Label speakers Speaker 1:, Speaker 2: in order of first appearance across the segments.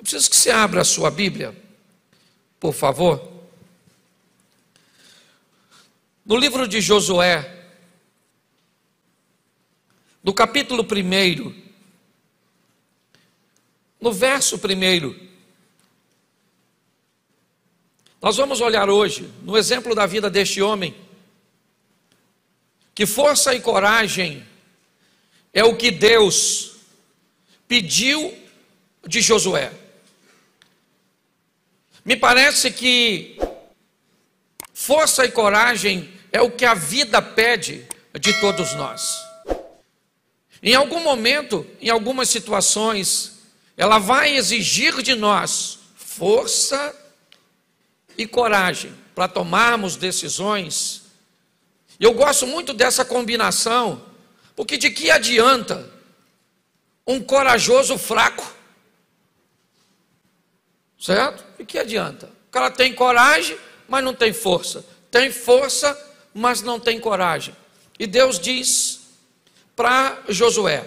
Speaker 1: Eu preciso que você abra a sua Bíblia, por favor. No livro de Josué, no capítulo 1, no verso 1, nós vamos olhar hoje no exemplo da vida deste homem, que força e coragem é o que Deus pediu de Josué. Me parece que força e coragem é o que a vida pede de todos nós. Em algum momento, em algumas situações, ela vai exigir de nós força e coragem para tomarmos decisões. eu gosto muito dessa combinação, porque de que adianta um corajoso fraco? Certo? E que adianta? O cara tem coragem, mas não tem força. Tem força, mas não tem coragem. E Deus diz para Josué: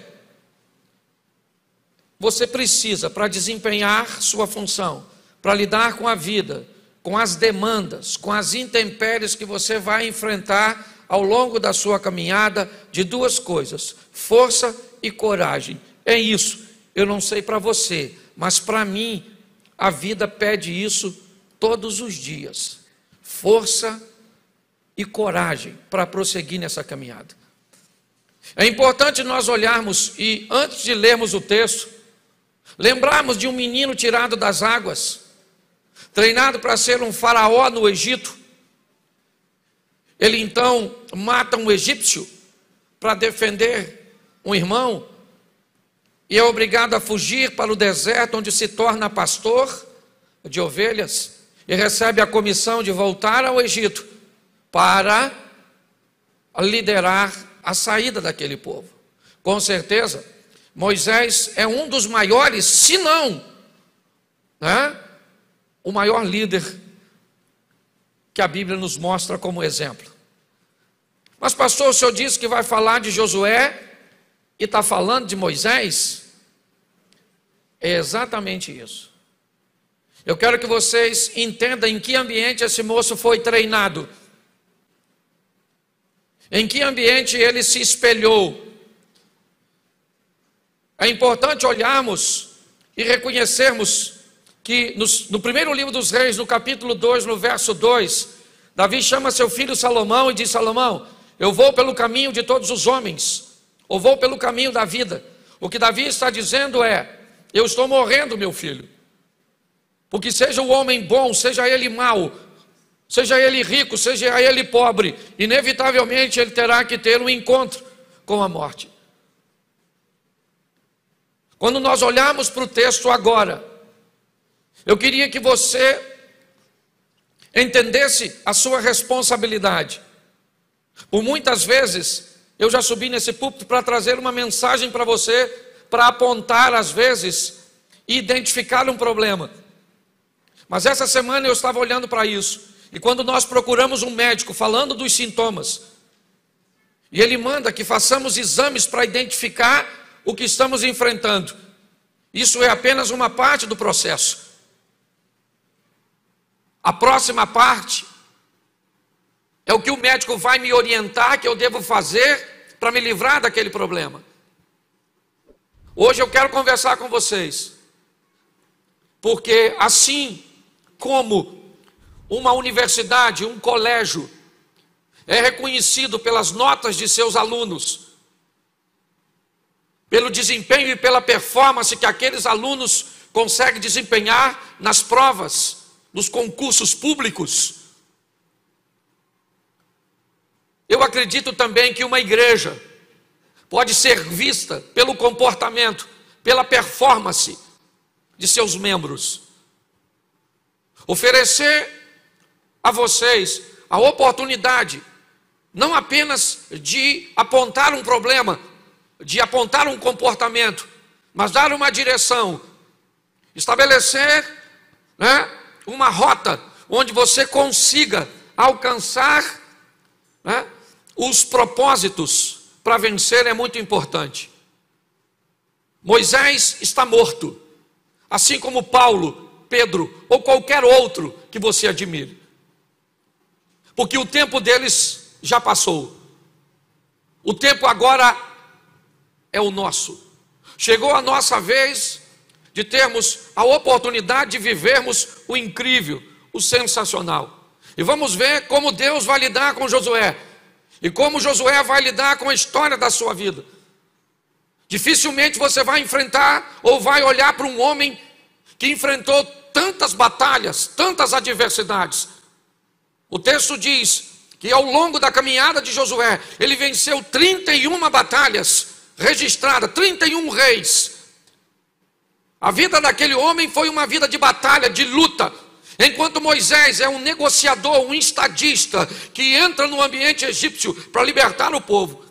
Speaker 1: Você precisa, para desempenhar sua função, para lidar com a vida, com as demandas, com as intempéries que você vai enfrentar ao longo da sua caminhada, de duas coisas: força e coragem. É isso. Eu não sei para você, mas para mim a vida pede isso todos os dias. Força e coragem para prosseguir nessa caminhada. É importante nós olharmos e, antes de lermos o texto, lembrarmos de um menino tirado das águas, treinado para ser um faraó no Egito. Ele então mata um egípcio para defender um irmão e é obrigado a fugir para o deserto, onde se torna pastor de ovelhas e recebe a comissão de voltar ao Egito para liderar a saída daquele povo. Com certeza, Moisés é um dos maiores, se não, né, o maior líder que a Bíblia nos mostra como exemplo. Mas, pastor, o senhor disse que vai falar de Josué e está falando de Moisés? É exatamente isso. Eu quero que vocês entendam em que ambiente esse moço foi treinado. Em que ambiente ele se espelhou. É importante olharmos e reconhecermos que nos, no primeiro livro dos Reis, no capítulo 2, no verso 2, Davi chama seu filho Salomão e diz: Salomão, eu vou pelo caminho de todos os homens, ou vou pelo caminho da vida. O que Davi está dizendo é: eu estou morrendo, meu filho. Porque seja o homem bom, seja ele mau, seja ele rico, seja ele pobre, inevitavelmente ele terá que ter um encontro com a morte. Quando nós olharmos para o texto agora, eu queria que você entendesse a sua responsabilidade. Por muitas vezes, eu já subi nesse púlpito para trazer uma mensagem para você para apontar, às vezes, e identificar um problema. Mas essa semana eu estava olhando para isso. E quando nós procuramos um médico falando dos sintomas, e ele manda que façamos exames para identificar o que estamos enfrentando, isso é apenas uma parte do processo. A próxima parte é o que o médico vai me orientar que eu devo fazer para me livrar daquele problema. Hoje eu quero conversar com vocês, porque assim como uma universidade, um colégio, é reconhecido pelas notas de seus alunos, pelo desempenho e pela performance que aqueles alunos conseguem desempenhar nas provas, nos concursos públicos. Eu acredito também que uma igreja, pode ser vista pelo comportamento, pela performance de seus membros. Oferecer a vocês a oportunidade, não apenas de apontar um problema, de apontar um comportamento, mas dar uma direção, estabelecer né, uma rota onde você consiga alcançar né, os propósitos para vencer é muito importante. Moisés está morto, assim como Paulo, Pedro ou qualquer outro que você admire, porque o tempo deles já passou, o tempo agora é o nosso. Chegou a nossa vez de termos a oportunidade de vivermos o incrível, o sensacional. E vamos ver como Deus vai lidar com Josué. E como Josué vai lidar com a história da sua vida? Dificilmente você vai enfrentar ou vai olhar para um homem que enfrentou tantas batalhas, tantas adversidades. O texto diz que ao longo da caminhada de Josué, ele venceu 31 batalhas registradas, 31 reis. A vida daquele homem foi uma vida de batalha, de luta, Enquanto Moisés é um negociador, um estadista, que entra no ambiente egípcio para libertar o povo,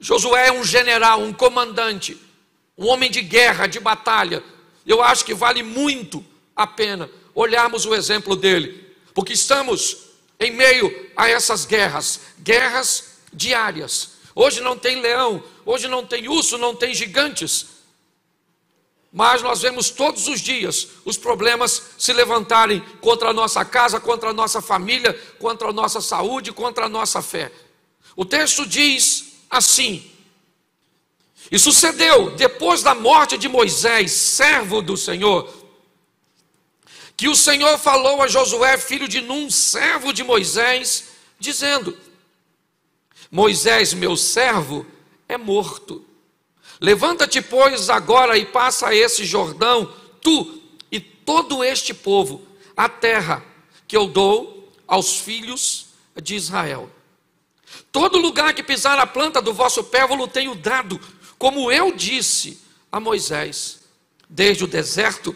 Speaker 1: Josué é um general, um comandante, um homem de guerra, de batalha. Eu acho que vale muito a pena olharmos o exemplo dele, porque estamos em meio a essas guerras, guerras diárias. Hoje não tem leão, hoje não tem urso, não tem gigantes, mas nós vemos todos os dias os problemas se levantarem contra a nossa casa, contra a nossa família, contra a nossa saúde, contra a nossa fé. O texto diz assim: E sucedeu, depois da morte de Moisés, servo do Senhor, que o Senhor falou a Josué, filho de Num, servo de Moisés, dizendo: Moisés, meu servo, é morto. Levanta-te, pois, agora e passa esse Jordão, tu e todo este povo, a terra que eu dou aos filhos de Israel. Todo lugar que pisar a planta do vosso pé, vou tenho dado, como eu disse a Moisés, desde o deserto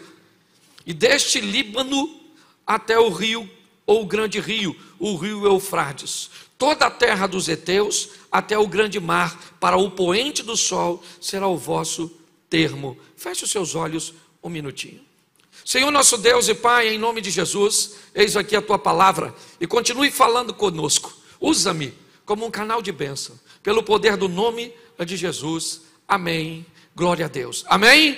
Speaker 1: e deste Líbano até o rio, ou o grande rio, o rio Eufrates toda a terra dos heteus até o grande mar, para o poente do sol será o vosso termo. Feche os seus olhos um minutinho. Senhor nosso Deus e Pai, em nome de Jesus, eis aqui a tua palavra e continue falando conosco. Usa-me como um canal de bênção, pelo poder do nome de Jesus. Amém. Glória a Deus. Amém?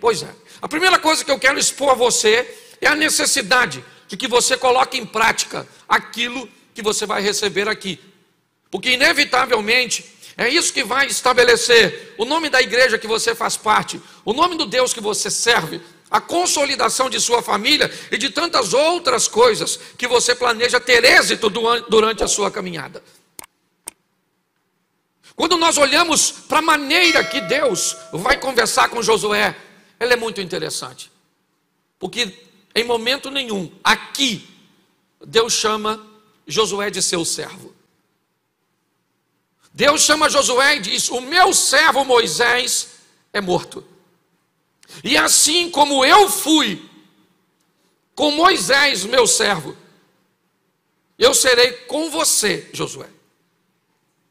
Speaker 1: Pois é. A primeira coisa que eu quero expor a você é a necessidade de que você coloque em prática aquilo que você vai receber aqui. Porque, inevitavelmente, é isso que vai estabelecer o nome da igreja que você faz parte, o nome do Deus que você serve, a consolidação de sua família e de tantas outras coisas que você planeja ter êxito durante a sua caminhada. Quando nós olhamos para a maneira que Deus vai conversar com Josué, ela é muito interessante. Porque em momento nenhum, aqui, Deus chama Josué de seu servo. Deus chama Josué e diz: O meu servo Moisés é morto. E assim como eu fui com Moisés, meu servo, eu serei com você, Josué,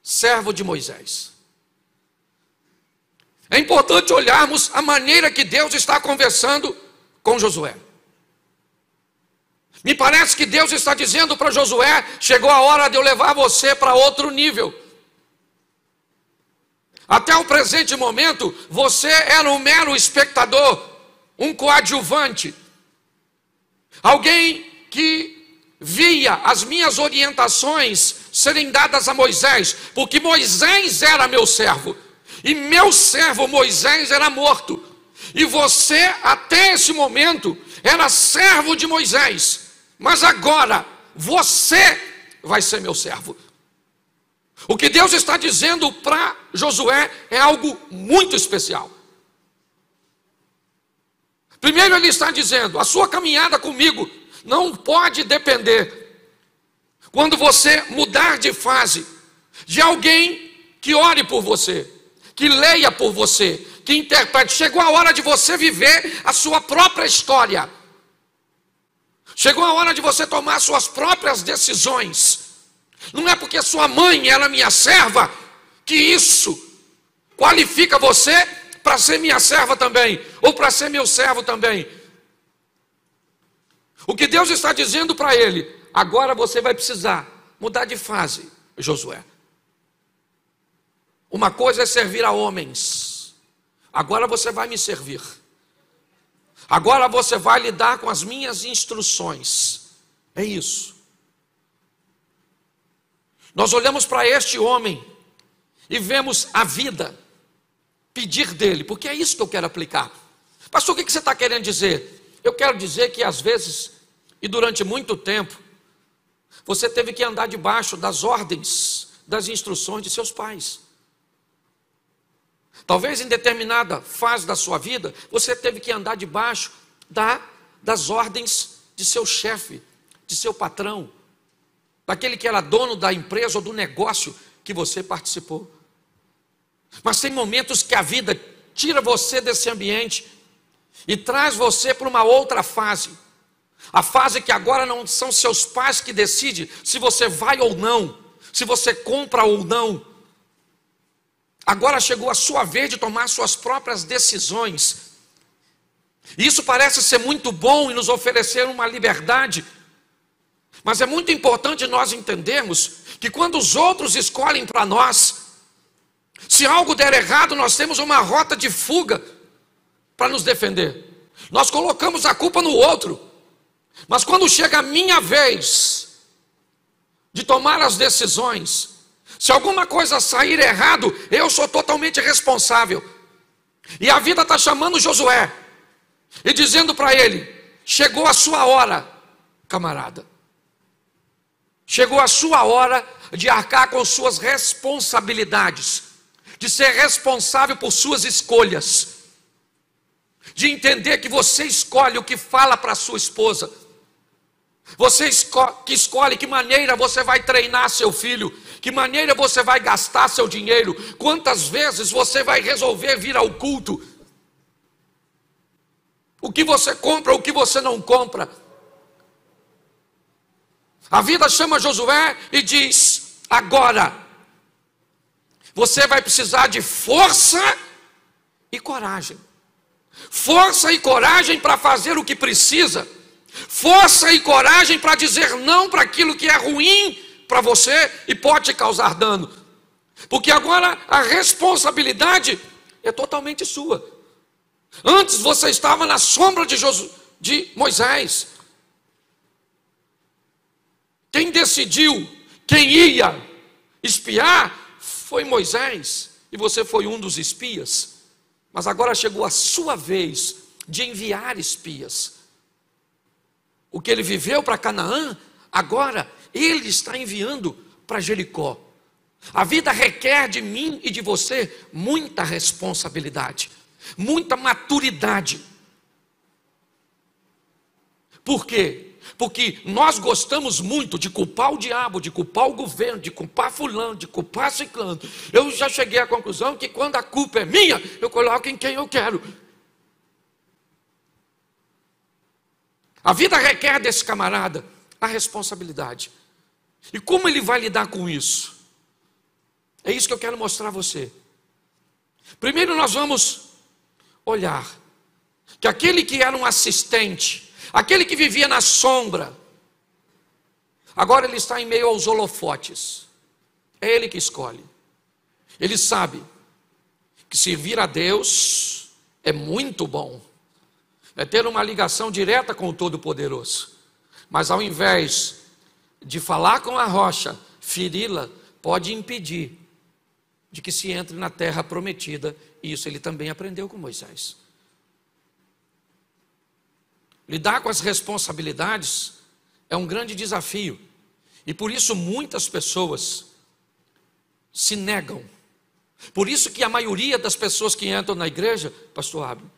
Speaker 1: servo de Moisés. É importante olharmos a maneira que Deus está conversando com Josué. Me parece que Deus está dizendo para Josué: chegou a hora de eu levar você para outro nível. Até o presente momento, você era um mero espectador, um coadjuvante, alguém que via as minhas orientações serem dadas a Moisés, porque Moisés era meu servo, e meu servo Moisés era morto, e você, até esse momento, era servo de Moisés. Mas agora, você vai ser meu servo. O que Deus está dizendo para Josué é algo muito especial. Primeiro, ele está dizendo: a sua caminhada comigo não pode depender, quando você mudar de fase, de alguém que ore por você, que leia por você, que interprete. Chegou a hora de você viver a sua própria história. Chegou a hora de você tomar suas próprias decisões. Não é porque sua mãe era é minha serva que isso qualifica você para ser minha serva também, ou para ser meu servo também. O que Deus está dizendo para ele, agora você vai precisar mudar de fase, Josué. Uma coisa é servir a homens, agora você vai me servir. Agora você vai lidar com as minhas instruções. É isso. Nós olhamos para este homem e vemos a vida pedir dele, porque é isso que eu quero aplicar. Pastor, o que você está querendo dizer? Eu quero dizer que às vezes e durante muito tempo você teve que andar debaixo das ordens, das instruções de seus pais. Talvez em determinada fase da sua vida, você teve que andar debaixo da, das ordens de seu chefe, de seu patrão, daquele que era dono da empresa ou do negócio que você participou. Mas tem momentos que a vida tira você desse ambiente e traz você para uma outra fase. A fase que agora não são seus pais que decidem se você vai ou não, se você compra ou não, Agora chegou a sua vez de tomar suas próprias decisões. Isso parece ser muito bom e nos oferecer uma liberdade, mas é muito importante nós entendermos que quando os outros escolhem para nós, se algo der errado, nós temos uma rota de fuga para nos defender. Nós colocamos a culpa no outro. Mas quando chega a minha vez de tomar as decisões, se alguma coisa sair errado, eu sou totalmente responsável. E a vida está chamando Josué e dizendo para ele: chegou a sua hora, camarada. Chegou a sua hora de arcar com suas responsabilidades, de ser responsável por suas escolhas, de entender que você escolhe o que fala para sua esposa. Você esco que escolhe que maneira você vai treinar seu filho, que maneira você vai gastar seu dinheiro, quantas vezes você vai resolver vir ao culto, o que você compra, o que você não compra. A vida chama Josué e diz: agora, você vai precisar de força e coragem. Força e coragem para fazer o que precisa. Força e coragem para dizer não para aquilo que é ruim para você e pode causar dano. Porque agora a responsabilidade é totalmente sua. Antes você estava na sombra de, Josu, de Moisés. Quem decidiu quem ia espiar foi Moisés, e você foi um dos espias. Mas agora chegou a sua vez de enviar espias. O que ele viveu para Canaã, agora ele está enviando para Jericó. A vida requer de mim e de você muita responsabilidade, muita maturidade. Por quê? Porque nós gostamos muito de culpar o diabo, de culpar o governo, de culpar fulano, de culpar ciclano. Eu já cheguei à conclusão que quando a culpa é minha, eu coloco em quem eu quero. A vida requer desse camarada a responsabilidade. E como ele vai lidar com isso? É isso que eu quero mostrar a você. Primeiro nós vamos olhar que aquele que era um assistente, aquele que vivia na sombra, agora ele está em meio aos holofotes. É ele que escolhe. Ele sabe que servir a Deus é muito bom. É ter uma ligação direta com o Todo-Poderoso. Mas ao invés de falar com a rocha, feri-la, pode impedir de que se entre na terra prometida, e isso ele também aprendeu com Moisés. Lidar com as responsabilidades é um grande desafio, e por isso muitas pessoas se negam. Por isso que a maioria das pessoas que entram na igreja, pastor Abner,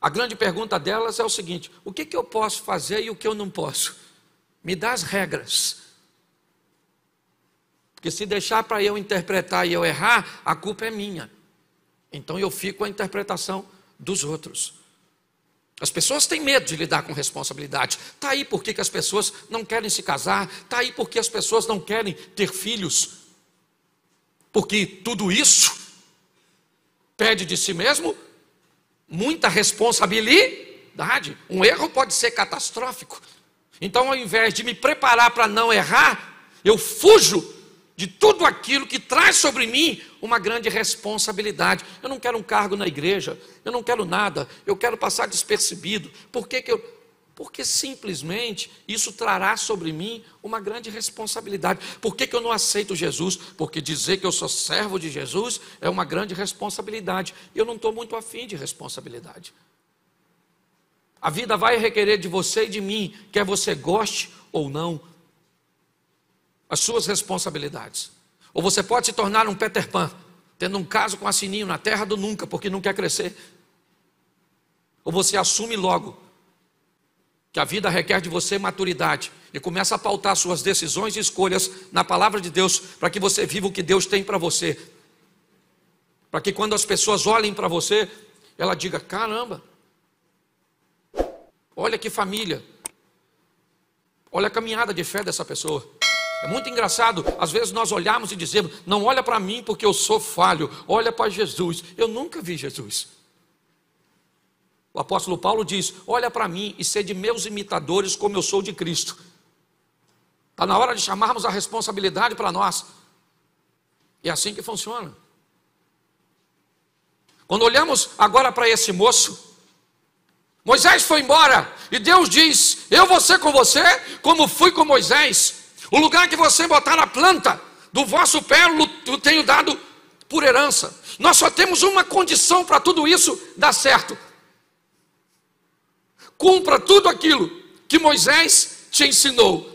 Speaker 1: a grande pergunta delas é o seguinte: o que, que eu posso fazer e o que eu não posso? Me dá as regras. Porque se deixar para eu interpretar e eu errar, a culpa é minha. Então eu fico a interpretação dos outros. As pessoas têm medo de lidar com responsabilidade. Está aí porque que as pessoas não querem se casar, está aí porque as pessoas não querem ter filhos. Porque tudo isso pede de si mesmo muita responsabilidade. Um erro pode ser catastrófico. Então, ao invés de me preparar para não errar, eu fujo de tudo aquilo que traz sobre mim uma grande responsabilidade. Eu não quero um cargo na igreja, eu não quero nada, eu quero passar despercebido. Por que, que eu. Porque simplesmente isso trará sobre mim uma grande responsabilidade. Por que, que eu não aceito Jesus? Porque dizer que eu sou servo de Jesus é uma grande responsabilidade. Eu não estou muito afim de responsabilidade. A vida vai requerer de você e de mim, quer você goste ou não, as suas responsabilidades. Ou você pode se tornar um Peter Pan, tendo um caso com a Sininho na terra do nunca, porque não quer crescer. Ou você assume logo que a vida requer de você maturidade e começa a pautar suas decisões e escolhas na palavra de Deus, para que você viva o que Deus tem para você. Para que quando as pessoas olhem para você, ela diga: caramba Olha que família. Olha a caminhada de fé dessa pessoa. É muito engraçado, às vezes nós olharmos e dizemos: não olha para mim porque eu sou falho, olha para Jesus. Eu nunca vi Jesus. O apóstolo Paulo diz: olha para mim e sede meus imitadores como eu sou de Cristo. Está na hora de chamarmos a responsabilidade para nós. É assim que funciona. Quando olhamos agora para esse moço, Moisés foi embora e Deus diz: Eu vou ser com você, como fui com Moisés. O lugar que você botar na planta do vosso pé, eu tenho dado por herança. Nós só temos uma condição para tudo isso dar certo: cumpra tudo aquilo que Moisés te ensinou.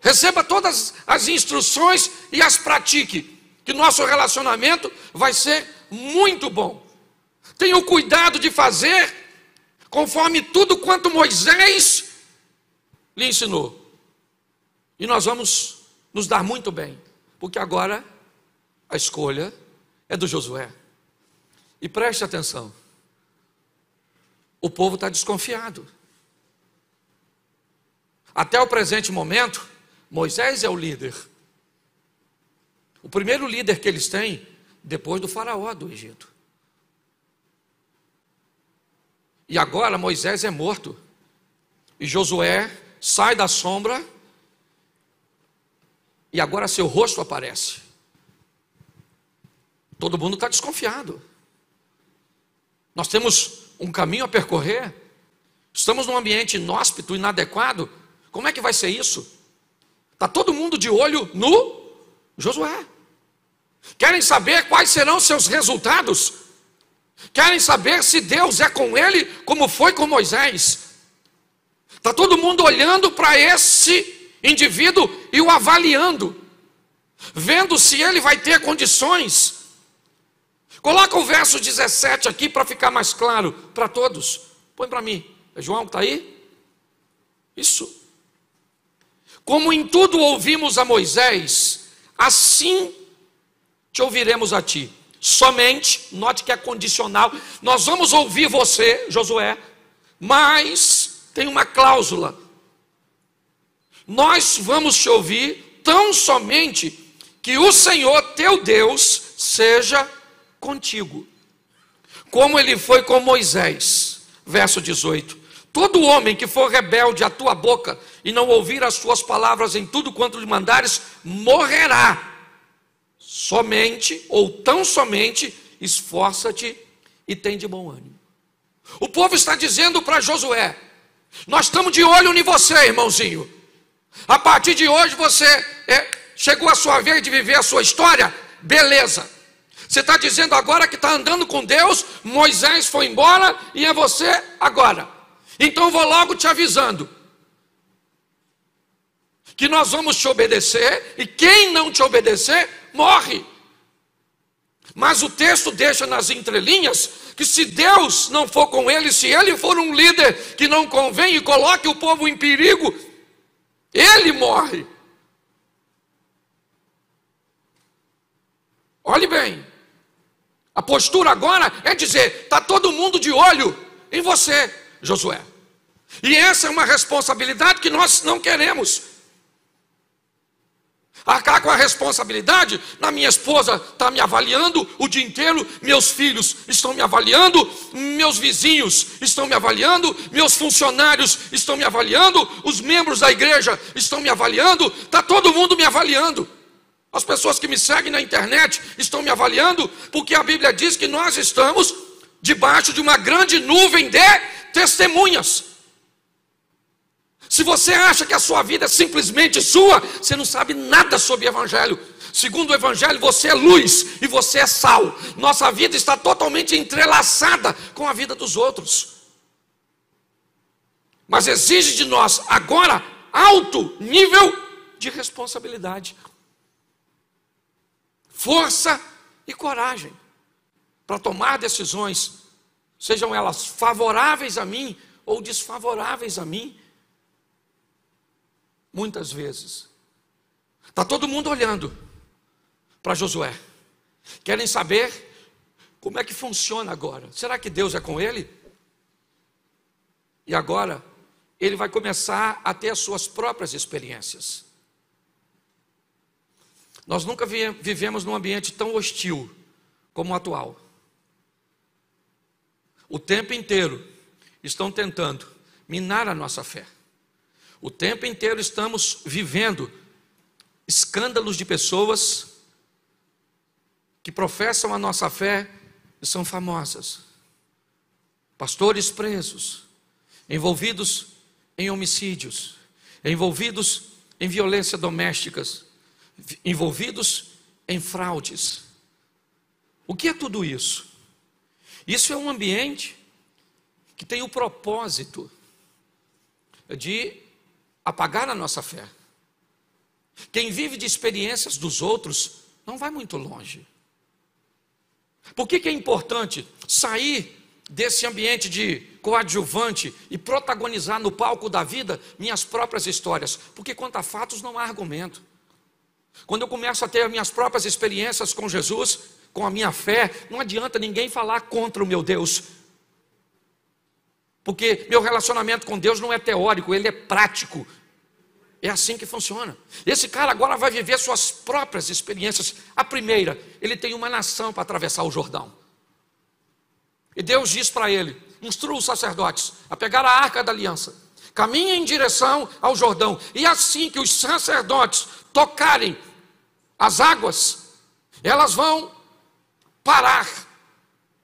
Speaker 1: Receba todas as instruções e as pratique, que nosso relacionamento vai ser muito bom. Tenha o cuidado de fazer conforme tudo quanto Moisés lhe ensinou. E nós vamos nos dar muito bem, porque agora a escolha é do Josué. E preste atenção: o povo está desconfiado. Até o presente momento, Moisés é o líder. O primeiro líder que eles têm depois do Faraó do Egito. E agora Moisés é morto. E Josué sai da sombra. E agora seu rosto aparece. Todo mundo está desconfiado. Nós temos um caminho a percorrer. Estamos num ambiente inóspito, inadequado. Como é que vai ser isso? Está todo mundo de olho no Josué. Querem saber quais serão seus resultados? Querem saber se Deus é com ele, como foi com Moisés. Está todo mundo olhando para esse indivíduo e o avaliando, vendo se ele vai ter condições.
Speaker 2: Coloca o verso
Speaker 1: 17 aqui para ficar mais claro para todos. Põe para mim. É João que está aí? Isso. Como em tudo ouvimos a Moisés, assim te ouviremos a ti somente, note que é condicional, nós vamos ouvir você, Josué, mas tem uma cláusula. Nós vamos te ouvir tão somente que o Senhor teu Deus seja contigo, como ele foi com Moisés. Verso 18: Todo homem que for rebelde à tua boca e não ouvir as tuas palavras em tudo quanto lhe mandares, morrerá somente ou tão somente esforça-te e tem de bom ânimo. O povo está dizendo para Josué: Nós estamos de olho em você, irmãozinho. A partir de hoje você é, chegou a sua vez de viver a sua história, beleza. Você está dizendo agora que está andando com Deus, Moisés foi embora e é você agora. Então vou logo te avisando que nós vamos te obedecer e quem não te obedecer morre. Mas o texto deixa nas entrelinhas que se Deus não for com ele, se ele for um líder que não convém e coloque o povo em perigo, ele morre. Olhe bem, a postura agora é dizer: está todo mundo de olho em você, Josué. E essa é uma responsabilidade que nós não queremos. Arcar com a responsabilidade na minha esposa está me avaliando o dia inteiro, meus filhos estão me avaliando, meus vizinhos estão me avaliando, meus funcionários estão me avaliando, os membros da igreja estão me avaliando, está todo mundo me avaliando. As pessoas que me seguem na internet estão me avaliando, porque a Bíblia diz que nós estamos debaixo de uma grande nuvem de testemunhas. Se você acha que a sua vida é simplesmente sua, você não sabe nada sobre o Evangelho. Segundo o Evangelho, você é luz e você é sal. Nossa vida está totalmente entrelaçada com a vida dos outros. Mas exige de nós, agora, alto nível de responsabilidade, força e coragem para tomar decisões, sejam elas favoráveis a mim ou desfavoráveis a mim muitas vezes. Está todo mundo olhando para Josué. Querem saber como é que funciona agora. Será que Deus é com ele? E agora ele vai começar a ter as suas próprias experiências. Nós nunca vivemos num ambiente tão hostil como o atual. O tempo inteiro estão tentando minar a nossa fé. O tempo inteiro estamos vivendo escândalos de pessoas que professam a nossa fé e são famosas. Pastores presos, envolvidos em homicídios, envolvidos em violência doméstica, envolvidos em fraudes. O que é tudo isso? Isso é um ambiente que tem o propósito de apagar a nossa fé. Quem vive de experiências dos outros não vai muito longe. Por que, que é importante sair desse ambiente de coadjuvante e protagonizar no palco da vida minhas próprias histórias? Porque quanto a fatos não há argumento. Quando eu começo a ter minhas próprias experiências com Jesus, com a minha fé, não adianta ninguém falar contra o meu Deus, porque meu relacionamento com Deus não é teórico, ele é prático. É assim que funciona. Esse cara agora vai viver suas próprias experiências. A primeira, ele tem uma nação para atravessar o Jordão. E Deus diz para ele: instrua os sacerdotes a pegar a arca da aliança, caminha em direção ao Jordão. E assim que os sacerdotes tocarem as águas, elas vão parar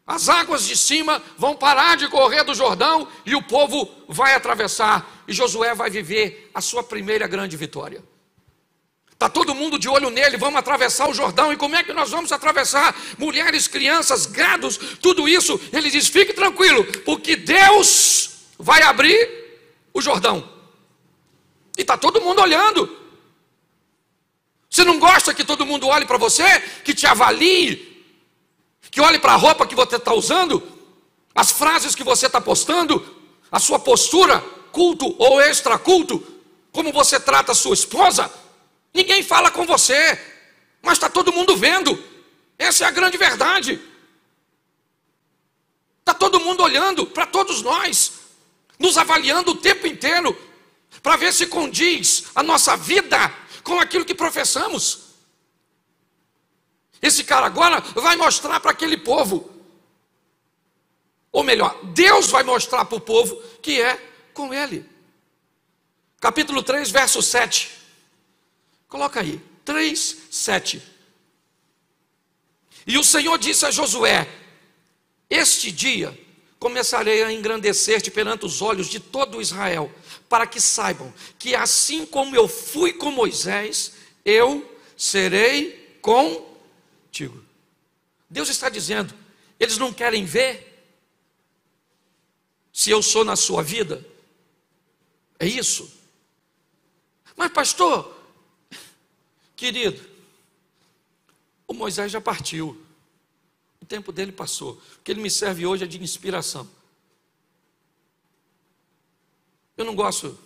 Speaker 1: as águas de cima vão parar de correr do Jordão e o povo vai atravessar. E Josué vai viver a sua primeira grande vitória. Está todo mundo de olho nele, vamos atravessar o Jordão. E como é que nós vamos atravessar? Mulheres, crianças, gados, tudo isso. Ele diz: fique tranquilo, porque Deus vai abrir o Jordão. E está todo mundo olhando. Você não gosta que todo mundo olhe para você, que te avalie, que olhe para a roupa que você está usando, as frases que você está postando, a sua postura, culto ou extraculto, como você trata a sua esposa. Ninguém fala com você, mas está todo mundo vendo. Essa é a grande verdade. Está todo mundo olhando para todos nós, nos avaliando o tempo inteiro, para ver se condiz a nossa vida com aquilo que professamos. Esse cara agora vai mostrar para aquele povo. Ou melhor, Deus vai mostrar para o povo que é com ele. Capítulo 3, verso 7. Coloca aí. 3, 7. E o Senhor disse a Josué: Este dia começarei a engrandecer-te perante os olhos de todo Israel, para que saibam que assim como eu fui com Moisés, eu serei com contigo. Deus está dizendo: eles não querem ver se eu sou na sua vida. É isso. Mas, pastor, querido, o Moisés já partiu. O tempo dele passou. O que ele me serve hoje é de inspiração. Eu não gosto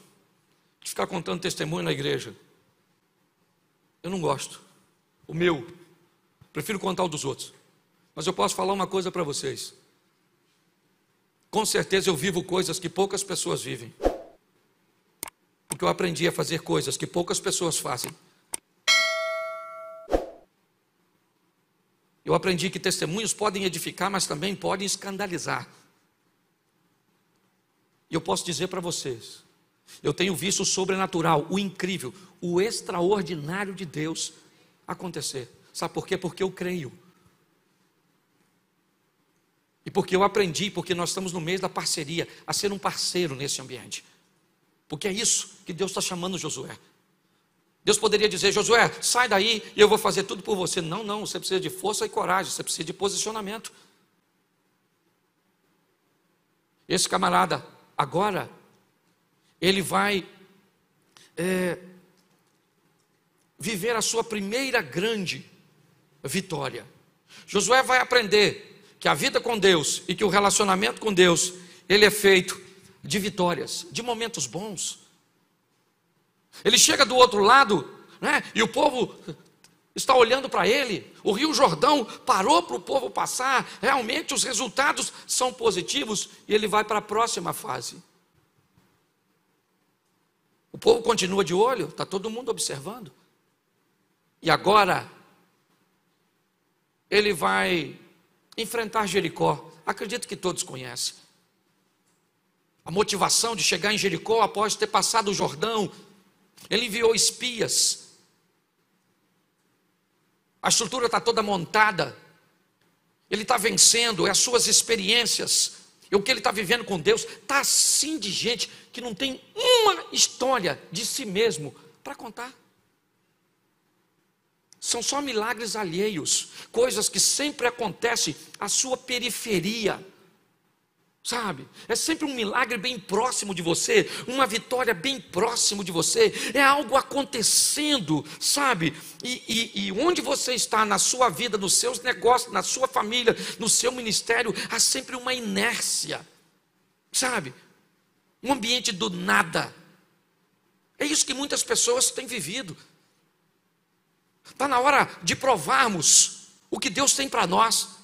Speaker 1: de ficar contando testemunho na igreja. Eu não gosto. O meu Prefiro contar o dos outros. Mas eu posso falar uma coisa para vocês. Com certeza eu vivo coisas que poucas pessoas vivem. Porque eu aprendi a fazer coisas que poucas pessoas fazem. Eu aprendi que testemunhos podem edificar, mas também podem escandalizar. E eu posso dizer para vocês: eu tenho visto o sobrenatural, o incrível, o extraordinário de Deus acontecer. Sabe por quê? Porque eu creio. E porque eu aprendi, porque nós estamos no mês da parceria, a ser um parceiro nesse ambiente. Porque é isso que Deus está chamando Josué. Deus poderia dizer, Josué, sai daí e eu vou fazer tudo por você. Não, não, você precisa de força e coragem, você precisa de posicionamento. Esse camarada, agora, ele vai é, viver a sua primeira grande vitória. Josué vai aprender que a vida com Deus e que o relacionamento com Deus, ele é feito de vitórias, de momentos bons. Ele chega do outro lado, né? E o povo está olhando para ele. O Rio Jordão parou para o povo passar. Realmente os resultados são positivos e ele vai para a próxima fase. O povo continua de olho, está todo mundo observando. E agora ele vai enfrentar Jericó. Acredito que todos conhecem. A motivação de chegar em Jericó após ter passado o Jordão, ele enviou espias. A estrutura está toda montada. Ele está vencendo, é as suas experiências, é o que ele está vivendo com Deus. Está assim de gente que não tem uma história de si mesmo para contar são só milagres alheios, coisas que sempre acontecem à sua periferia. Sabe? É sempre um milagre bem próximo de você, uma vitória bem próximo de você, é algo acontecendo, sabe? E, e, e, onde você está na sua vida, nos seus negócios, na sua família, no seu ministério, há sempre uma inércia, sabe? Um ambiente do nada. É isso que muitas pessoas têm vivido. Está na hora de provarmos o que Deus tem para nós.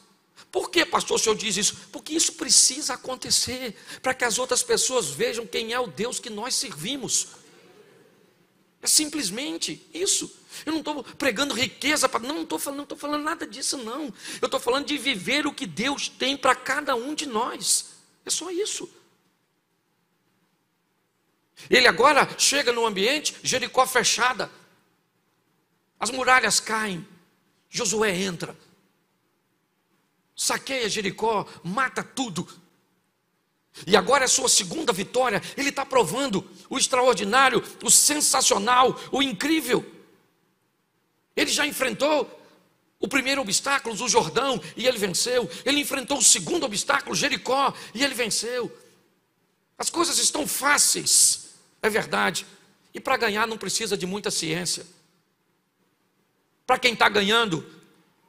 Speaker 1: Por que, pastor, o senhor diz isso? Porque isso precisa acontecer para que as outras pessoas vejam quem é o Deus que nós servimos. É simplesmente isso. Eu não estou pregando riqueza, pra, não estou falando, falando nada disso, não. Eu estou falando de viver o que Deus tem para cada um de nós. É só isso. Ele agora chega no ambiente, Jericó fechada, as muralhas caem. Josué entra. Saqueia Jericó, mata tudo. E agora é sua segunda vitória. Ele está provando o extraordinário, o sensacional, o incrível. Ele já enfrentou o primeiro obstáculo, o Jordão, e ele venceu. Ele enfrentou o segundo obstáculo, Jericó, e ele venceu. As coisas estão fáceis, é verdade. E para ganhar não precisa de muita ciência. Para quem está ganhando,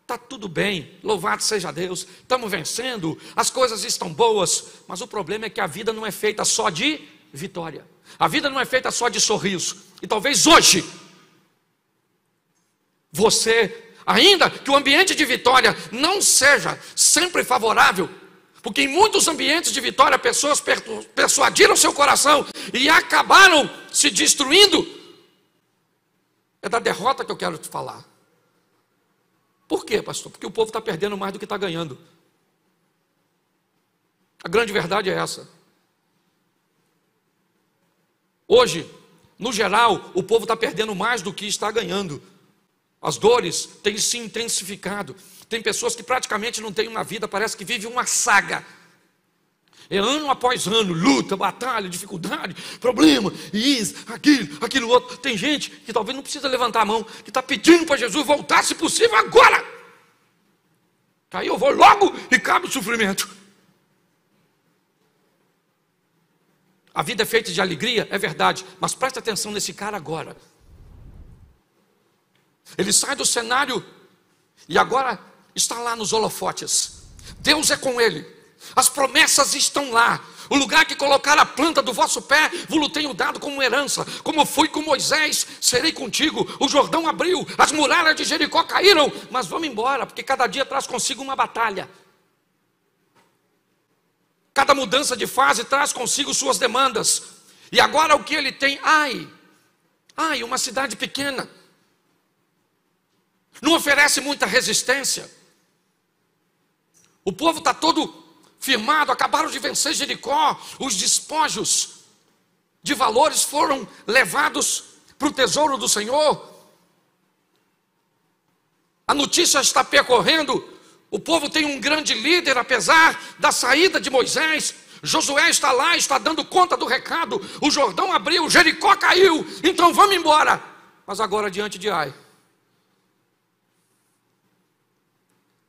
Speaker 1: está tudo bem, louvado seja Deus, estamos vencendo, as coisas estão boas, mas o problema é que a vida não é feita só de vitória, a vida não é feita só de sorriso, e talvez hoje você, ainda que o ambiente de vitória não seja sempre favorável, porque em muitos ambientes de vitória pessoas persuadiram seu coração e acabaram se destruindo. É da derrota que eu quero te falar. Por quê, pastor? Porque o povo está perdendo mais do que está ganhando. A grande verdade é essa. Hoje, no geral, o povo está perdendo mais do que está ganhando. As dores têm se intensificado. Tem pessoas que praticamente não têm uma vida, parece que vive uma saga é ano após ano, luta, batalha, dificuldade, problema, isso, aquilo, aquilo outro. Tem gente que talvez não precisa levantar a mão, que está pedindo para Jesus voltar, se possível, agora. Tá aí eu vou logo e cabe o sofrimento. A vida é feita de alegria, é verdade, mas presta atenção nesse cara agora. Ele sai do cenário e agora está lá nos holofotes. Deus é com ele. As promessas estão lá. O lugar que colocar a planta do vosso pé, vos tenho dado como herança. Como fui com Moisés, serei contigo. O Jordão abriu, as muralhas de Jericó caíram. Mas vamos embora, porque cada dia traz consigo uma batalha. Cada mudança de fase traz consigo suas demandas. E agora o que ele tem? Ai, ai, uma cidade pequena. Não oferece muita resistência. O povo está todo firmado, acabaram de vencer Jericó, os despojos de valores foram levados para o tesouro do Senhor. A notícia está percorrendo, o povo tem um grande líder, apesar da saída de Moisés. Josué está lá, está dando conta do recado. O Jordão abriu, Jericó caiu, então vamos embora. Mas agora diante de Ai.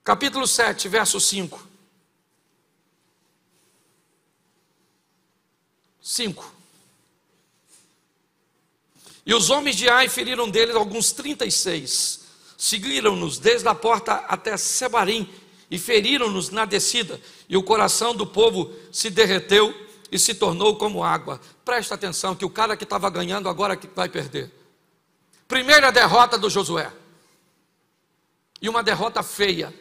Speaker 1: Capítulo 7, verso 5. Cinco. E os homens de Ai feriram deles alguns 36. Seguiram-nos desde a porta até Sebarim e feriram-nos na descida. E o coração do povo se derreteu e se tornou como água. Presta atenção que o cara que estava ganhando agora que vai perder. Primeira derrota do Josué. E uma derrota feia.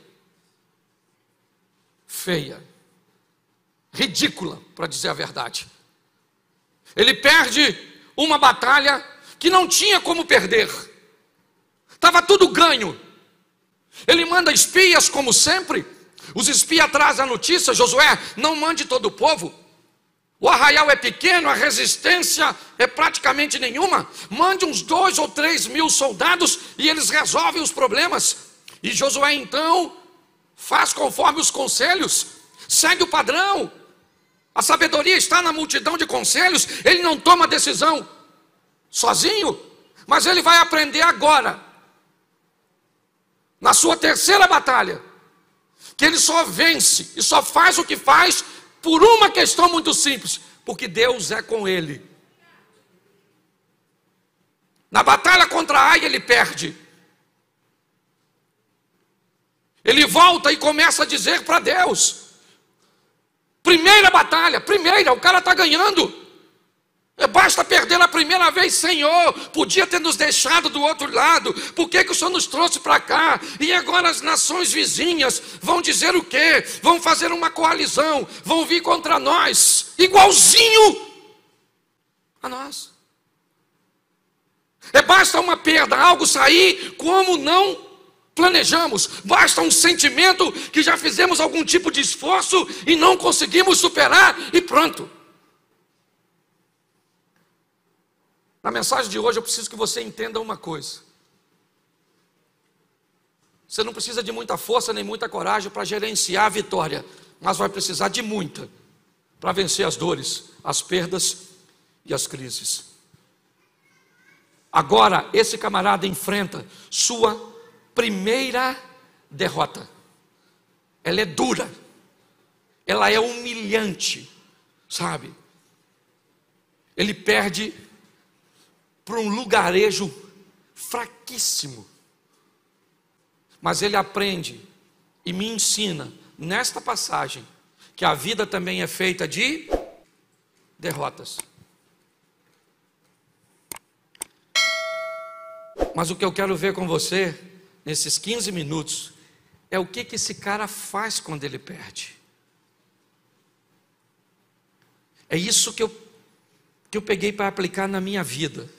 Speaker 1: Feia. Ridícula, para dizer a verdade. Ele perde uma batalha que não tinha como perder. Estava tudo ganho. Ele manda espias, como sempre. Os espias trazem a notícia: Josué, não mande todo o povo. O arraial é pequeno, a resistência é praticamente nenhuma. Mande uns dois ou três mil soldados e eles resolvem os problemas. E Josué então faz conforme os conselhos, segue o padrão, a sabedoria está na multidão de conselhos, ele não toma decisão sozinho, mas ele vai aprender agora, na sua terceira batalha, que ele só vence e só faz o que faz por uma questão muito simples: porque Deus é com ele. Na batalha contra Ai, ele perde. Ele volta e começa a dizer para Deus: Primeira batalha, primeira, o cara está ganhando. É, basta perder na primeira vez, Senhor. Podia ter nos deixado do outro lado. Por que, que o Senhor nos trouxe para cá? E agora as nações vizinhas vão dizer o quê? Vão fazer uma coalizão, vão vir contra nós, igualzinho a nós. É basta uma perda, algo sair, como não planejamos, basta um sentimento que já fizemos algum tipo de esforço e não conseguimos superar e pronto. Na mensagem de hoje eu preciso que você entenda uma coisa. Você não precisa de muita força nem muita coragem para gerenciar a vitória, mas vai precisar de muita para vencer as dores, as perdas e as crises. Agora, esse camarada enfrenta sua primeira derrota. Ela é dura, ela é humilhante, sabe? Ele perde para um lugarejo fraquíssimo, mas ele aprende e me ensina nesta passagem que a vida também é feita de derrotas. Mas o que eu quero ver com você nesses 15 minutos, é o que, que esse cara faz quando ele perde. É isso que eu, que eu peguei para aplicar na minha vida.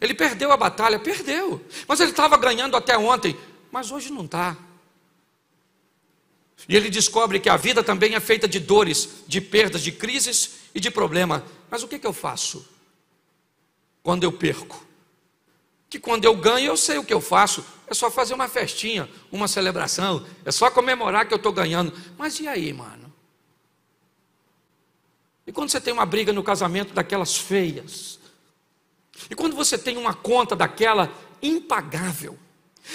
Speaker 1: Ele perdeu a batalha, perdeu. Mas ele estava ganhando até ontem, mas hoje não está. E ele descobre que a vida também é feita de dores, de perdas, de crises e de problema. Mas o que, que eu faço quando eu perco? que quando eu ganho, eu sei o que eu faço. É só fazer uma festinha, uma celebração, é só comemorar que eu estou ganhando. Mas e aí, mano? E quando você tem uma briga no casamento daquelas feias? E quando você tem uma conta daquela impagável?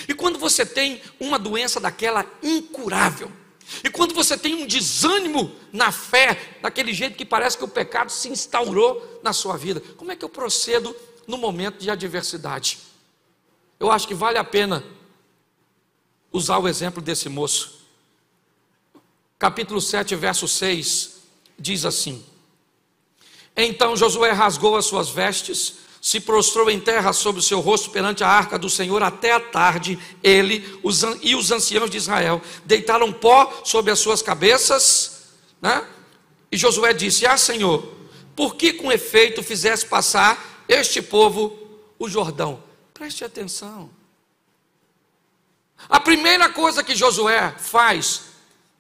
Speaker 1: E quando você tem uma doença daquela incurável? E quando você tem um desânimo na fé, daquele jeito que parece que o pecado se instaurou na sua vida? Como é que eu procedo no momento de adversidade. Eu acho que vale a pena usar o exemplo desse moço. Capítulo 7, verso 6 diz assim: Então Josué rasgou as suas vestes, se prostrou em terra sobre o seu rosto perante a arca do Senhor até a tarde. Ele os, e os anciãos de Israel deitaram pó sobre as suas cabeças, né? E Josué disse: Ah, Senhor, por que com efeito fizesse passar este povo o Jordão. Preste atenção. A primeira coisa que Josué faz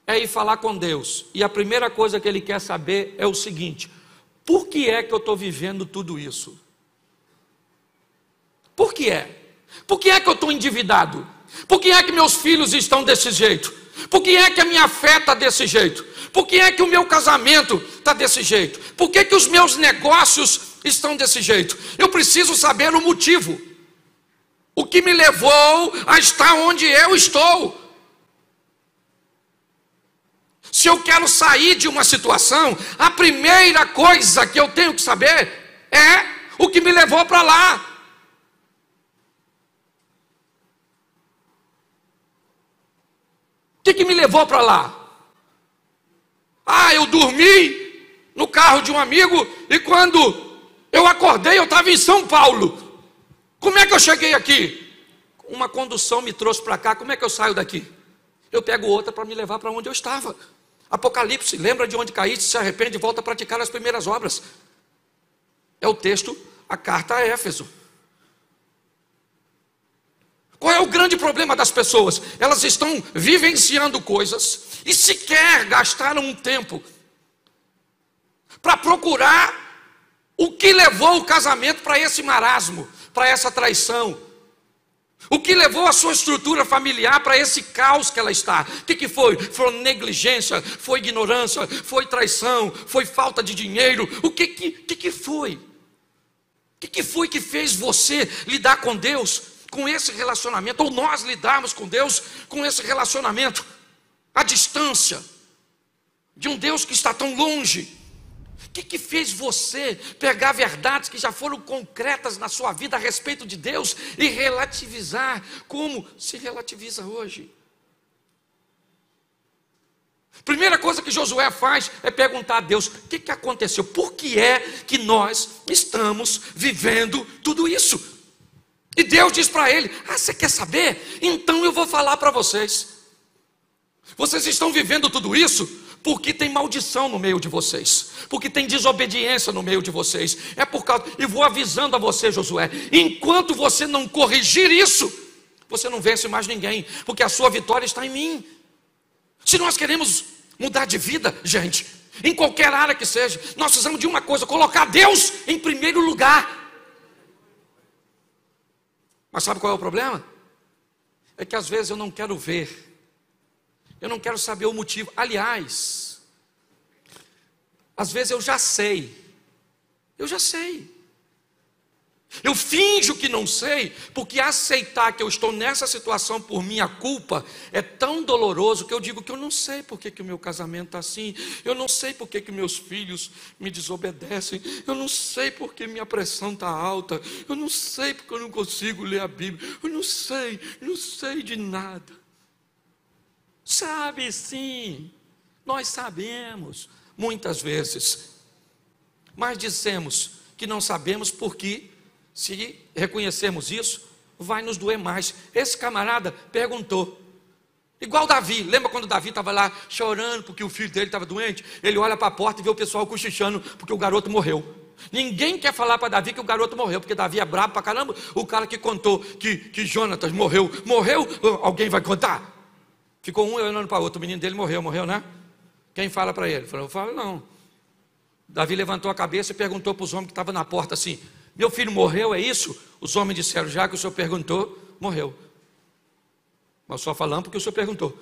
Speaker 1: é ir falar com Deus. E a primeira coisa que ele quer saber é o seguinte: por que é que eu estou vivendo tudo isso? Por que é? Por que é que eu estou endividado? Por que é que meus filhos estão desse jeito? Por que é que a minha fé está desse jeito? Por que é que o meu casamento está desse jeito? Por que, que os meus negócios estão desse jeito. Eu preciso saber o motivo. O que me levou a estar onde eu estou. Se eu quero sair de uma situação, a primeira coisa que eu tenho que saber é o que me levou para lá. O que, que me levou para lá? Ah, eu dormi no carro de um amigo e quando eu acordei, eu estava em São Paulo. Como é que eu cheguei aqui? Uma condução me trouxe para cá, como é que eu saio daqui? Eu pego outra para me levar para onde eu estava. Apocalipse, lembra de onde caíste, se arrepende e volta a praticar as primeiras obras. É o texto, a carta a Éfeso. Qual é o grande problema das pessoas? Elas estão vivenciando coisas e sequer gastaram um tempo para procurar o que levou o casamento para esse marasmo, para essa traição? O que levou a sua estrutura familiar para esse caos que ela está? O que, que foi? Foi negligência, foi ignorância, foi traição, foi falta de dinheiro. O que, que, que, que foi? O que, que foi que fez você lidar com Deus, com esse relacionamento? Ou nós lidarmos com Deus, com esse relacionamento? A distância de um Deus que está tão longe. O que, que fez você pegar verdades que já foram concretas na sua vida a respeito de Deus e relativizar como se relativiza hoje? Primeira coisa que Josué faz é perguntar a Deus: o que, que aconteceu? Por que é que nós estamos vivendo tudo isso? E Deus diz para ele: Ah, você quer saber? Então eu vou falar para vocês. Vocês estão vivendo tudo isso porque tem maldição no meio de vocês, porque tem desobediência no meio de vocês. É por causa, e vou avisando a você, Josué, enquanto você não corrigir isso, você não vence mais ninguém, porque a sua vitória está em mim. Se nós queremos mudar de vida, gente, em qualquer área que seja, nós precisamos de uma coisa: colocar Deus em primeiro lugar. Mas sabe qual é o problema? É que às vezes eu não quero ver eu não quero saber o motivo. Aliás, às vezes eu já sei. Eu já sei. Eu finjo que não sei, porque aceitar que eu estou nessa situação por minha culpa é tão doloroso que eu digo que eu não sei porque que o meu casamento está assim, eu não sei porque que meus filhos me desobedecem, eu não sei porque minha pressão está alta, eu não sei porque eu não consigo ler a Bíblia, eu não sei, não sei de nada. Sabe sim, nós sabemos, muitas vezes. Mas dissemos que não sabemos porque, se reconhecermos isso, vai nos doer mais. Esse camarada perguntou. Igual Davi, lembra quando Davi estava lá chorando porque o filho dele estava doente? Ele olha para a porta e vê o pessoal cochichando porque o garoto morreu. Ninguém quer falar para Davi que o garoto morreu, porque Davi é brabo para caramba. O cara que contou que, que Jonatas morreu, morreu, alguém vai contar? Ficou um olhando para o outro, o menino dele morreu, morreu, né? Quem fala para ele? Falou, eu falo, não. Davi levantou a cabeça e perguntou para os homens que estavam na porta assim: Meu filho morreu, é isso? Os homens disseram: Já que o senhor perguntou, morreu. Mas só falando porque o senhor perguntou.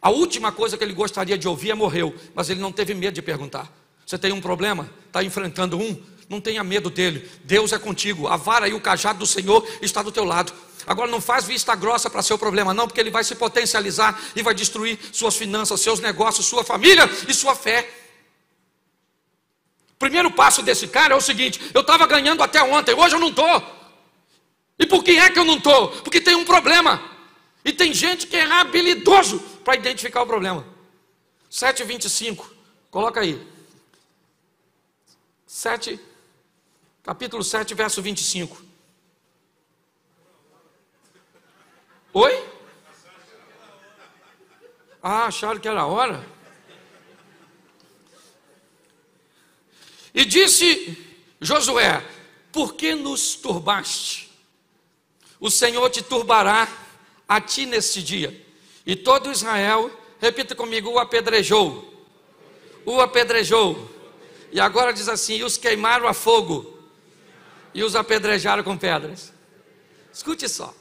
Speaker 1: A última coisa que ele gostaria de ouvir é morreu, mas ele não teve medo de perguntar. Você tem um problema? Está enfrentando um? Não tenha medo dele. Deus é contigo. A vara e o cajado do Senhor está do teu lado. Agora não faz vista grossa para seu problema, não, porque ele vai se potencializar e vai destruir suas finanças, seus negócios, sua família e sua fé. primeiro passo desse cara é o seguinte: eu estava ganhando até ontem, hoje eu não estou. E por que é que eu não estou? Porque tem um problema. E tem gente que é habilidoso para identificar o problema. 7,25, coloca aí. 7, capítulo 7, verso 25. Oi? Ah, acharam que era a hora? E disse Josué: Por que nos turbaste? O Senhor te turbará a ti neste dia. E todo Israel, repita comigo, o apedrejou. O apedrejou. E agora diz assim: e os queimaram a fogo. E os apedrejaram com pedras. Escute só.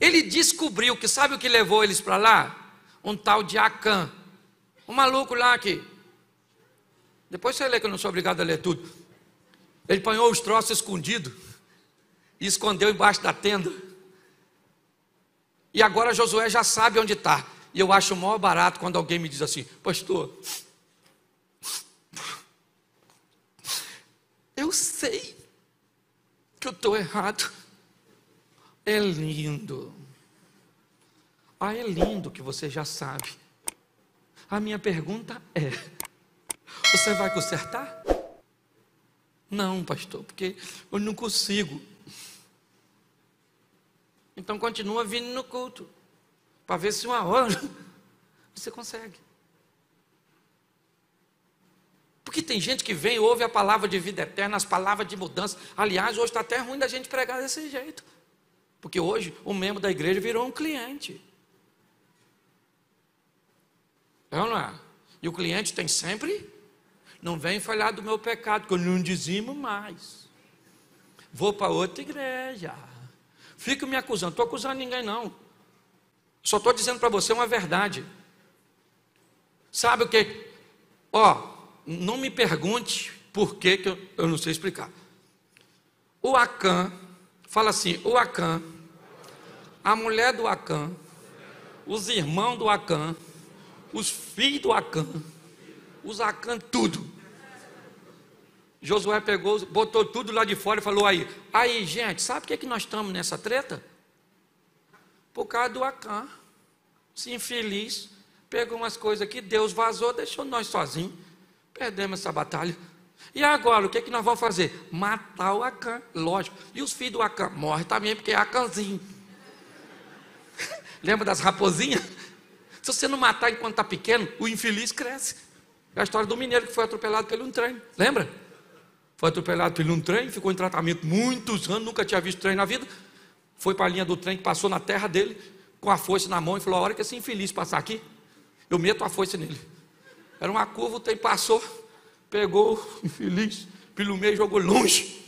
Speaker 1: Ele descobriu que sabe o que levou eles para lá? Um tal de Acã. Um maluco lá que. Depois você lê que eu não sou obrigado a ler tudo. Ele apanhou os troços escondido e escondeu embaixo da tenda. E agora Josué já sabe onde está. E eu acho o maior barato quando alguém me diz assim, pastor. Eu sei que eu estou errado. É lindo. Ah, é lindo que você já sabe. A minha pergunta é: você vai consertar? Não, pastor, porque eu não consigo. Então continua vindo no culto, para ver se uma hora você consegue. Porque tem gente que vem e ouve a palavra de vida eterna, as palavras de mudança. Aliás, hoje está até ruim da gente pregar desse jeito. Porque hoje o membro da igreja virou um cliente. É ou não é? E o cliente tem sempre. Não vem falhar do meu pecado, que eu não dizimo mais. Vou para outra igreja. Fico me acusando. Estou acusando ninguém, não. Só estou dizendo para você uma verdade. Sabe o que? Ó, não me pergunte por que, que eu, eu não sei explicar. O Acã Fala assim: o Acã, a mulher do Acã, os irmãos do Acã, os filhos do Acã, os Acã, tudo. Josué pegou, botou tudo lá de fora e falou aí, aí gente, sabe por que, é que nós estamos nessa treta? Por causa do Acã, se infeliz, pegou umas coisas que Deus vazou, deixou nós sozinhos, perdemos essa batalha. E agora, o que, é que nós vamos fazer? Matar o Acã, lógico. E os filhos do Acã morrem também, porque é Acãzinho. Lembra das raposinhas? Se você não matar enquanto está pequeno, o infeliz cresce. É a história do mineiro que foi atropelado pelo um trem, lembra? Foi atropelado pelo um trem, ficou em tratamento muitos anos, nunca tinha visto trem na vida. Foi para a linha do trem que passou na terra dele, com a foice na mão, e falou: A hora que esse infeliz passar aqui, eu meto a foice nele. Era uma curva, o trem passou pegou o infeliz pelo meio e jogou longe.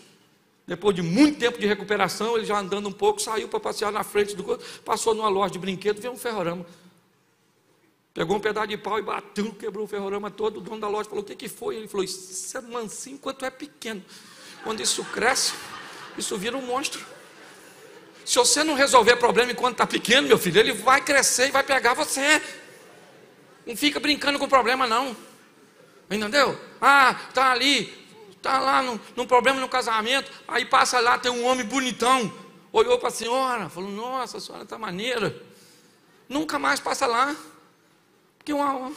Speaker 1: Depois de muito tempo de recuperação, ele já andando um pouco, saiu para passear na frente do outro, passou numa loja de brinquedo, viu um ferrorama. Pegou um pedaço de pau e bateu, quebrou o ferrorama todo. O dono da loja falou: O que, que foi? Ele falou: Isso é mansinho enquanto é pequeno. Quando isso cresce, isso vira um monstro. Se você não resolver problema enquanto está pequeno, meu filho, ele vai crescer e vai pegar você. Não fica brincando com o problema, não. Entendeu? Ah, tá ali, tá lá num, num problema no casamento, aí passa lá, tem um homem bonitão, olhou para a senhora, falou: Nossa, a senhora tá maneira. Nunca mais passa lá, porque uma.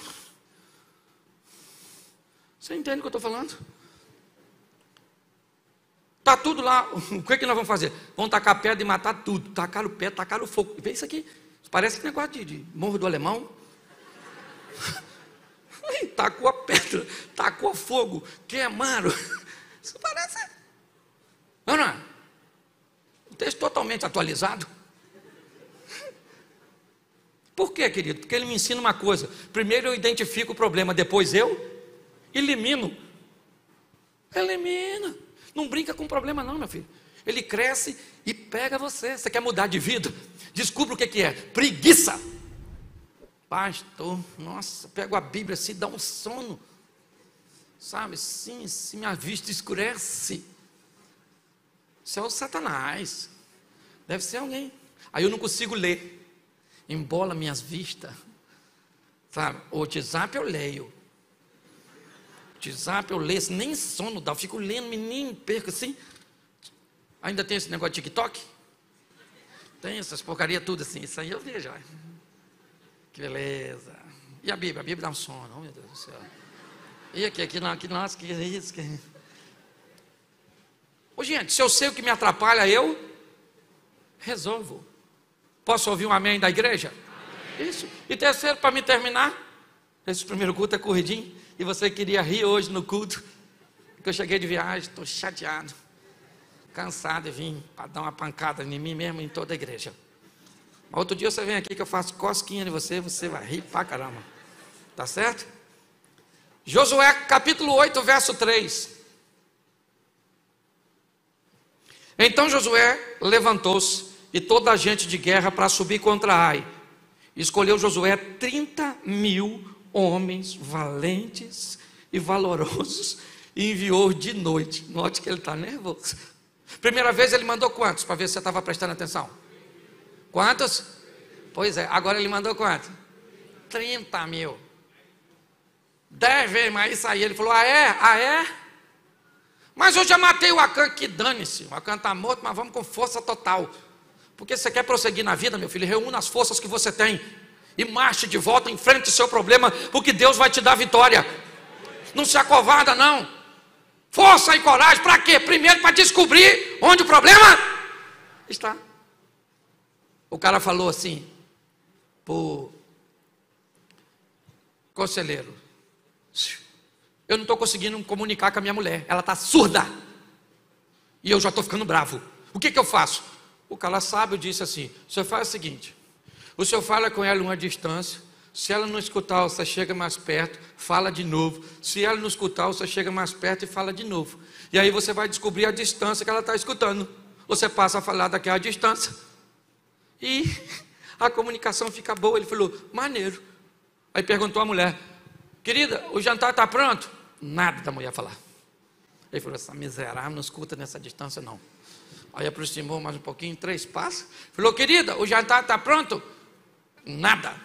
Speaker 1: Você entende o que eu estou falando? Está tudo lá. O que, é que nós vamos fazer? Vamos tacar pedra e matar tudo. Tacar o pé, tacar o fogo. Vê isso aqui. Parece um negócio de, de morro do alemão. Aí tacou a pedra, tacou fogo, queimaram. Isso parece. Não, é, não. É? Um texto totalmente atualizado. Por quê, querido? Porque ele me ensina uma coisa. Primeiro eu identifico o problema, depois eu elimino. Elimina. Não brinca com o problema, não, meu filho. Ele cresce e pega você. Você quer mudar de vida? Descubra o que é preguiça. Pastor, nossa, pego a Bíblia assim, dá um sono. Sabe, sim, se minha vista escurece. Isso é o Satanás. Deve ser alguém. Aí eu não consigo ler. Embola minhas vistas. Sabe, o WhatsApp eu leio. WhatsApp eu leio, nem sono dá. Eu fico lendo, menino, perco assim. Ainda tem esse negócio de TikTok? Tem essas porcaria tudo assim. Isso aí eu vejo. Olha. Que beleza. E a Bíblia? A Bíblia dá um sono, oh, meu Deus do céu. E aqui, aqui, aqui, nossa, que isso, que Ô, gente, se eu sei o que me atrapalha, eu resolvo. Posso ouvir um amém da igreja? Amém. Isso. E terceiro, para me terminar, esse primeiro culto é corridinho, e você queria rir hoje no culto, que eu cheguei de viagem, estou chateado, cansado e vim para dar uma pancada em mim mesmo e em toda a igreja. Outro dia você vem aqui que eu faço cosquinha de você, você vai rir pra caramba. Tá certo? Josué capítulo 8, verso 3. Então Josué levantou-se e toda a gente de guerra para subir contra Ai. Escolheu Josué 30 mil homens valentes e valorosos e enviou de noite. Note que ele está nervoso. Primeira vez ele mandou quantos para ver se você estava prestando atenção? Quantos? Pois é, agora ele mandou quanto? 30 mil. Dez vezes mais isso aí. Ele falou: Ah, é? Ah, é? Mas eu já matei o Acan, que dane-se. O Acan está morto, mas vamos com força total. Porque você quer prosseguir na vida, meu filho, reúna as forças que você tem e marche de volta, enfrente o seu problema, porque Deus vai te dar vitória. Não se acovarda, não. Força e coragem, para quê? Primeiro para descobrir onde o problema está. O cara falou assim pro conselheiro: Eu não estou conseguindo comunicar com a minha mulher, ela está surda. E eu já estou ficando bravo. O que, que eu faço? O cara sábio disse assim: O senhor faz o seguinte, o senhor fala com ela uma distância, se ela não escutar, você chega mais perto, fala de novo. Se ela não escutar, você chega mais perto e fala de novo. E aí você vai descobrir a distância que ela está escutando. Você passa a falar daquela distância e a comunicação fica boa. Ele falou, maneiro. Aí perguntou à mulher, querida, o jantar está pronto? Nada da mulher falar. Ele falou, essa miserável não escuta nessa distância, não. Aí aproximou mais um pouquinho, três passos. Falou, querida, o jantar está pronto? Nada.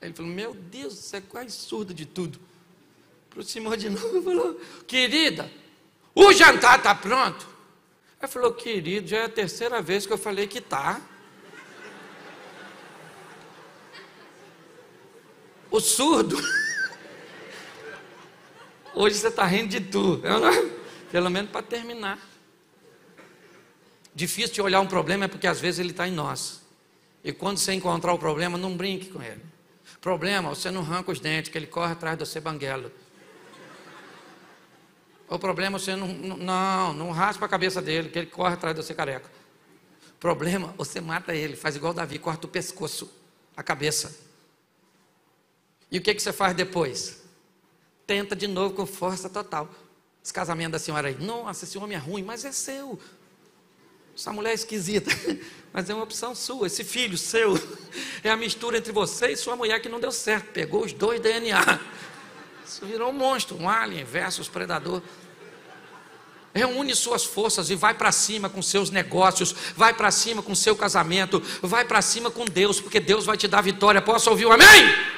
Speaker 1: Ele falou, meu Deus, você é quase surdo de tudo. Aproximou de novo e falou, querida, o jantar está pronto? Ele falou, querido, já é a terceira vez que eu falei que está. O surdo. Hoje você está rindo de tudo. Pelo menos para terminar. Difícil de olhar um problema é porque às vezes ele está em nós. E quando você encontrar o problema, não brinque com ele. Problema, você não arranca os dentes, que ele corre atrás do seu banguelo. O problema, você não, não, não raspa a cabeça dele, que ele corre atrás do seu careca. Problema, você mata ele, faz igual Davi, corta o pescoço, a cabeça. E o que, é que você faz depois? Tenta de novo com força total. Esse casamento da senhora aí. Nossa, esse homem é ruim, mas é seu. Essa mulher é esquisita, mas é uma opção sua. Esse filho seu é a mistura entre você e sua mulher que não deu certo. Pegou os dois DNA. Isso virou um monstro, um alien versus predador. Reúne suas forças e vai para cima com seus negócios, vai para cima com seu casamento, vai para cima com Deus, porque Deus vai te dar vitória. Posso ouvir um amém?